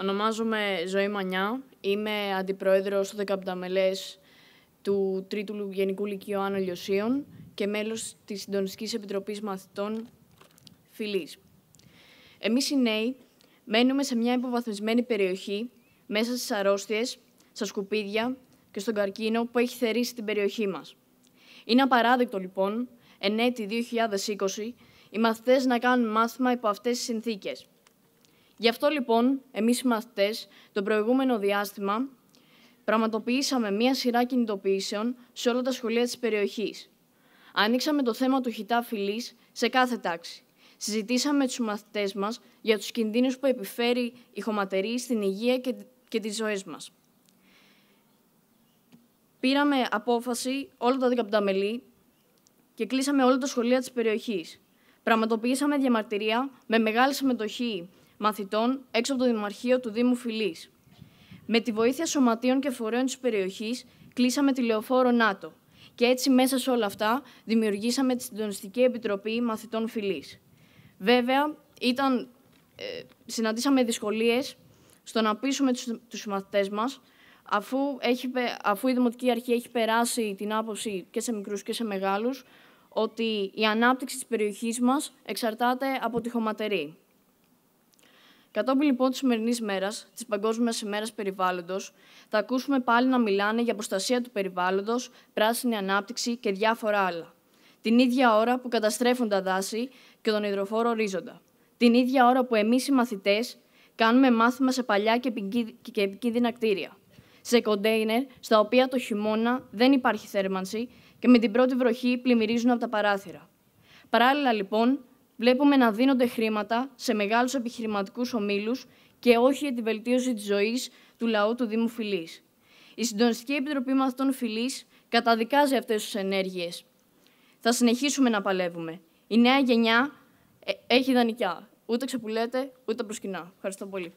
Ονομάζομαι Ζωή Μανιά. Είμαι αντιπρόεδρος του 15 του Τρίτου Γενικού Λυκείου Άνω και μέλος της Συντονιστικής Επιτροπής Μαθητών Φιλή. Εμείς οι νέοι μένουμε σε μια υποβαθμισμένη περιοχή μέσα στις αρρώστιες, στα σκουπίδια και στον καρκίνο που έχει θερήσει την περιοχή μας. Είναι απαράδεκτο λοιπόν, εν έτη 2020, οι μαθητές να κάνουν μάθημα υπό αυτές τις συνθήκες – Γι' αυτό λοιπόν, εμείς οι μαθητές, το προηγούμενο διάστημα, πραγματοποιήσαμε μία σειρά κινητοποιήσεων σε όλα τα σχολεία της περιοχής. Ανοίξαμε το θέμα του χιτά σε κάθε τάξη. Συζητήσαμε με τους μαθητές μας για τους κινδύνους που επιφέρει η χωματερή στην υγεία και τις ζωές μας. Πήραμε απόφαση όλα τα 15 και κλείσαμε όλα τα σχολεία της περιοχής. Πραγματοποιήσαμε διαμαρτυρία με μεγάλη συμμετοχή μαθητών έξω από το Δημαρχείο του Δήμου Φιλής. Με τη βοήθεια σωματείων και φορέων της περιοχής, κλείσαμε τη λεωφόρο ΝΑΤΟ και έτσι μέσα σε όλα αυτά δημιουργήσαμε τη Συντονιστική Επιτροπή Μαθητών Φιλής. Βέβαια, ήταν, ε, συναντήσαμε δυσκολίες στο να πείσουμε τους, μαθητές μας, αφού, αφού η Δημοτική Αρχή έχει περάσει την άποψη και σε μικρούς και σε μεγάλους, ότι η ανάπτυξη της περιοχής μας εξαρτάται από τη χωματερή. Κατόπιν λοιπόν της σημερινής μέρας, της Παγκόσμιας ημέρας περιβάλλοντος, θα ακούσουμε πάλι να μιλάνε για προστασία του περιβάλλοντος, πράσινη ανάπτυξη και διάφορα άλλα. Την ίδια ώρα που καταστρέφουν τα δάση και τον υδροφόρο ορίζοντα. Την ίδια ώρα που εμείς οι μαθητές κάνουμε μάθημα σε παλιά και επικίνδυνα κτίρια. Σε κοντέινερ, στα οποία το χειμώνα δεν υπάρχει θέρμανση και με την πρώτη βροχή πλημμυρίζουν από τα παράθυρα. Παράλληλα λοιπόν, βλέπουμε να δίνονται χρήματα σε μεγάλους επιχειρηματικούς ομίλους και όχι για τη βελτίωση της ζωής του λαού του Δήμου Φιλής. Η Συντονιστική Επιτροπή Μαθητών Φιλής καταδικάζει αυτές τις ενέργειες. Θα συνεχίσουμε να παλεύουμε. Η νέα γενιά ε, έχει δανεικά. Ούτε ξεπουλέται, ούτε προσκυνά. Ευχαριστώ πολύ.